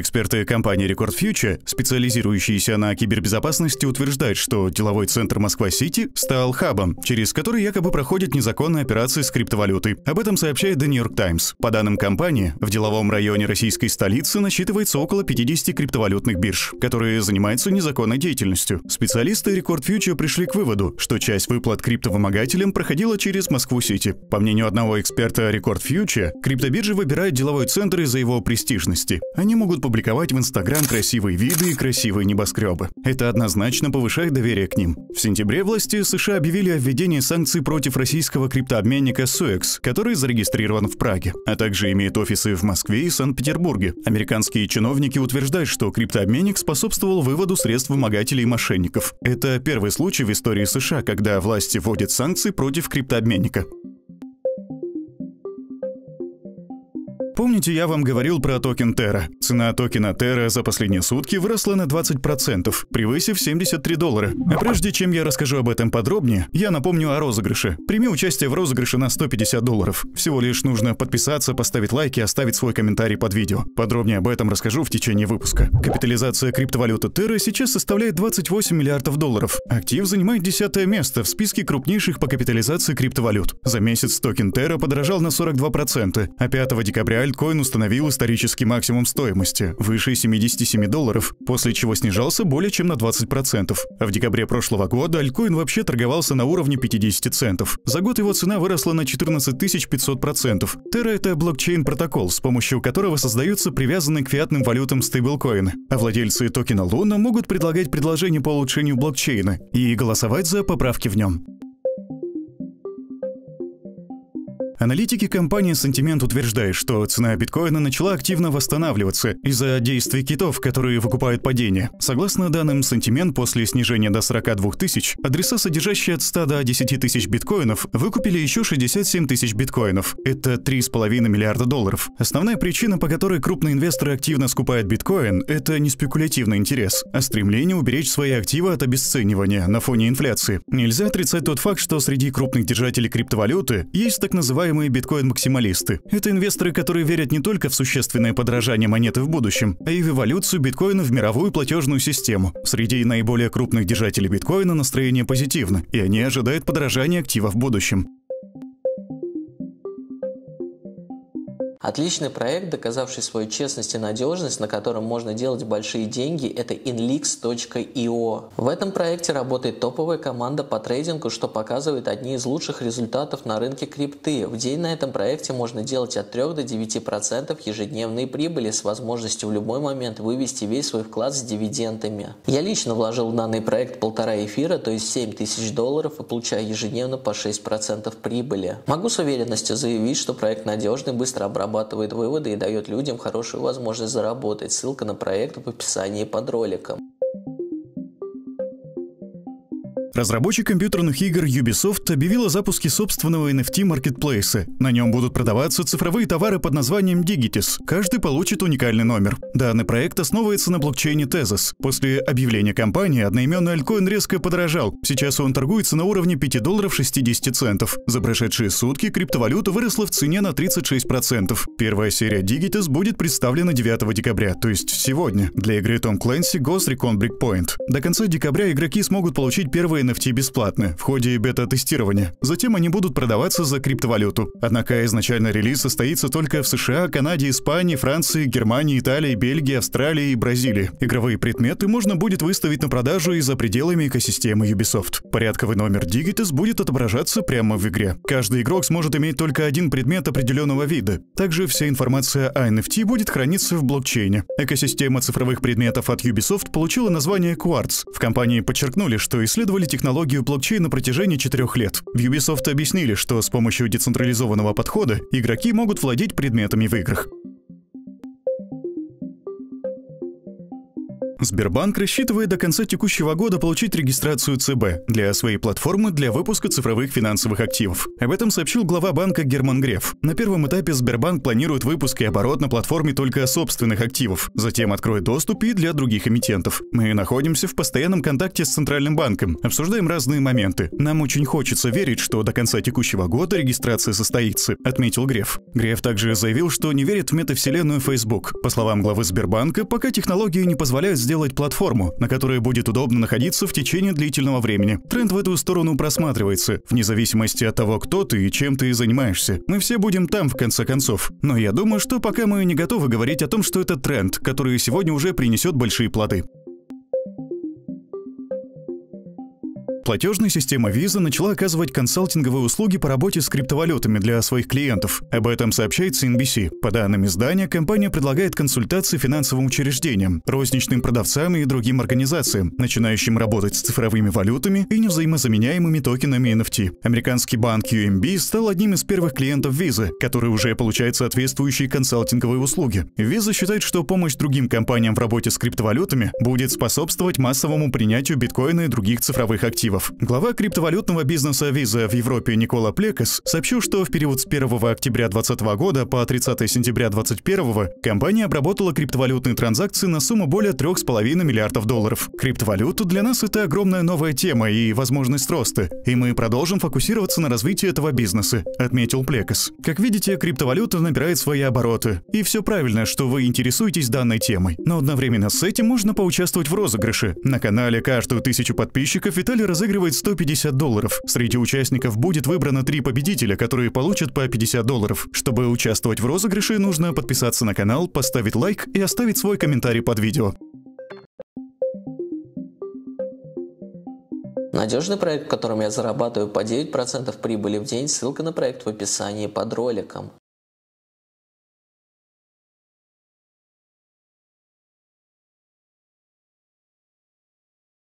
Эксперты компании Record Future, специализирующиеся на кибербезопасности, утверждают, что деловой центр Москва-Сити стал хабом, через который якобы проходят незаконные операции с криптовалютой. Об этом сообщает The New York Times. По данным компании, в деловом районе российской столицы насчитывается около 50 криптовалютных бирж, которые занимаются незаконной деятельностью. Специалисты Record Future пришли к выводу, что часть выплат криптовымогателям проходила через Москву-Сити. По мнению одного эксперта Record Future, криптобиржи выбирают деловой центр из-за его престижности. Они могут публиковать в Инстаграм красивые виды и красивые небоскребы. Это однозначно повышает доверие к ним. В сентябре власти США объявили о введении санкций против российского криптообменника SUEX, который зарегистрирован в Праге, а также имеет офисы в Москве и Санкт-Петербурге. Американские чиновники утверждают, что криптообменник способствовал выводу средств вымогателей и мошенников. Это первый случай в истории США, когда власти вводят санкции против криптообменника. Помните, я вам говорил про токен Terra? Цена токена Terra за последние сутки выросла на 20%, превысив 73 доллара. А прежде чем я расскажу об этом подробнее, я напомню о розыгрыше. Прими участие в розыгрыше на 150 долларов. Всего лишь нужно подписаться, поставить лайк и оставить свой комментарий под видео. Подробнее об этом расскажу в течение выпуска. Капитализация криптовалюты Terra сейчас составляет 28 миллиардов долларов. Актив занимает 10 место в списке крупнейших по капитализации криптовалют. За месяц токен Terra подорожал на 42%, а 5 декабря альткоин биткоин установил исторический максимум стоимости – выше 77 долларов, после чего снижался более чем на 20%. А в декабре прошлого года альткоин вообще торговался на уровне 50 центов. За год его цена выросла на 14 500%. Terra – это блокчейн-протокол, с помощью которого создаются привязанные к фиатным валютам стейблкоины. А владельцы токена Луна могут предлагать предложения по улучшению блокчейна и голосовать за поправки в нем. Аналитики компании Sentiment утверждают, что цена биткоина начала активно восстанавливаться из-за действий китов, которые выкупают падение. Согласно данным Sentiment, после снижения до 42 тысяч, адреса, содержащие от 100 до 10 тысяч биткоинов, выкупили еще 67 тысяч биткоинов. Это 3,5 миллиарда долларов. Основная причина, по которой крупные инвесторы активно скупают биткоин, это не спекулятивный интерес, а стремление уберечь свои активы от обесценивания на фоне инфляции. Нельзя отрицать тот факт, что среди крупных держателей криптовалюты есть так называемые называемые биткоин-максималисты. Это инвесторы, которые верят не только в существенное подражание монеты в будущем, а и в эволюцию биткоина в мировую платежную систему. Среди наиболее крупных держателей биткоина настроение позитивно, и они ожидают подражания актива в будущем. Отличный проект, доказавший свою честность и надежность, на котором можно делать большие деньги, это inlix.io. В этом проекте работает топовая команда по трейдингу, что показывает одни из лучших результатов на рынке крипты. В день на этом проекте можно делать от 3 до 9% ежедневной прибыли с возможностью в любой момент вывести весь свой вклад с дивидендами. Я лично вложил в данный проект полтора эфира, то есть 7 тысяч долларов и получаю ежедневно по 6% прибыли. Могу с уверенностью заявить, что проект надежный, быстро обрабатывается обрабатывает выводы и дает людям хорошую возможность заработать. Ссылка на проект в описании под роликом. Разработчик компьютерных игр Ubisoft объявил о запуске собственного NFT-маркетплейса. На нем будут продаваться цифровые товары под названием Digitis. Каждый получит уникальный номер. Данный проект основывается на блокчейне Tezos. После объявления компании одноименный альткоин резко подорожал. Сейчас он торгуется на уровне 5 долларов 60 центов. За прошедшие сутки криптовалюта выросла в цене на 36%. Первая серия Digitis будет представлена 9 декабря, то есть сегодня, для игры Tom Clancy Ghost Recon Breakpoint. До конца декабря игроки смогут получить первые NFT бесплатны в ходе бета-тестирования. Затем они будут продаваться за криптовалюту. Однако изначально релиз состоится только в США, Канаде, Испании, Франции, Германии, Италии, Бельгии, Австралии и Бразилии. Игровые предметы можно будет выставить на продажу и за пределами экосистемы Ubisoft. Порядковый номер Digitus будет отображаться прямо в игре. Каждый игрок сможет иметь только один предмет определенного вида. Также вся информация о NFT будет храниться в блокчейне. Экосистема цифровых предметов от Ubisoft получила название Quartz. В компании подчеркнули, что исследовали технологию блокчейн на протяжении четырех лет. В Ubisoft объяснили, что с помощью децентрализованного подхода игроки могут владеть предметами в играх. Сбербанк рассчитывает до конца текущего года получить регистрацию ЦБ для своей платформы для выпуска цифровых финансовых активов. Об этом сообщил глава банка Герман Греф. На первом этапе Сбербанк планирует выпуск и оборот на платформе только собственных активов, затем откроет доступ и для других эмитентов. Мы находимся в постоянном контакте с Центральным банком, обсуждаем разные моменты. Нам очень хочется верить, что до конца текущего года регистрация состоится, отметил Греф. Греф также заявил, что не верит в метавселенную Facebook. По словам главы Сбербанка, пока технологии не позволяют сделать сделать платформу, на которой будет удобно находиться в течение длительного времени. Тренд в эту сторону просматривается, вне зависимости от того, кто ты и чем ты занимаешься. Мы все будем там, в конце концов. Но я думаю, что пока мы не готовы говорить о том, что это тренд, который сегодня уже принесет большие плоды. платежная система Visa начала оказывать консалтинговые услуги по работе с криптовалютами для своих клиентов. Об этом сообщает CNBC. По данным издания, компания предлагает консультации финансовым учреждениям, розничным продавцам и другим организациям, начинающим работать с цифровыми валютами и невзаимозаменяемыми токенами NFT. Американский банк UMB стал одним из первых клиентов Visa, который уже получает соответствующие консалтинговые услуги. Visa считает, что помощь другим компаниям в работе с криптовалютами будет способствовать массовому принятию биткоина и других цифровых активов активов. Глава криптовалютного бизнеса Visa в Европе Никола Плекас сообщил, что в период с 1 октября 2020 года по 30 сентября 2021 компания обработала криптовалютные транзакции на сумму более 3,5 миллиардов долларов. Криптовалюту для нас это огромная новая тема и возможность роста, и мы продолжим фокусироваться на развитии этого бизнеса, отметил Плекас. Как видите, криптовалюта набирает свои обороты, и все правильно, что вы интересуетесь данной темой. Но одновременно с этим можно поучаствовать в розыгрыше. На канале каждую тысячу подписчиков Виталий разыгрывает разыгрывает 150 долларов. Среди участников будет выбрано три победителя, которые получат по 50 долларов. Чтобы участвовать в розыгрыше, нужно подписаться на канал, поставить лайк и оставить свой комментарий под видео. Надежный проект, в котором я зарабатываю по 9% прибыли в день, ссылка на проект в описании под роликом.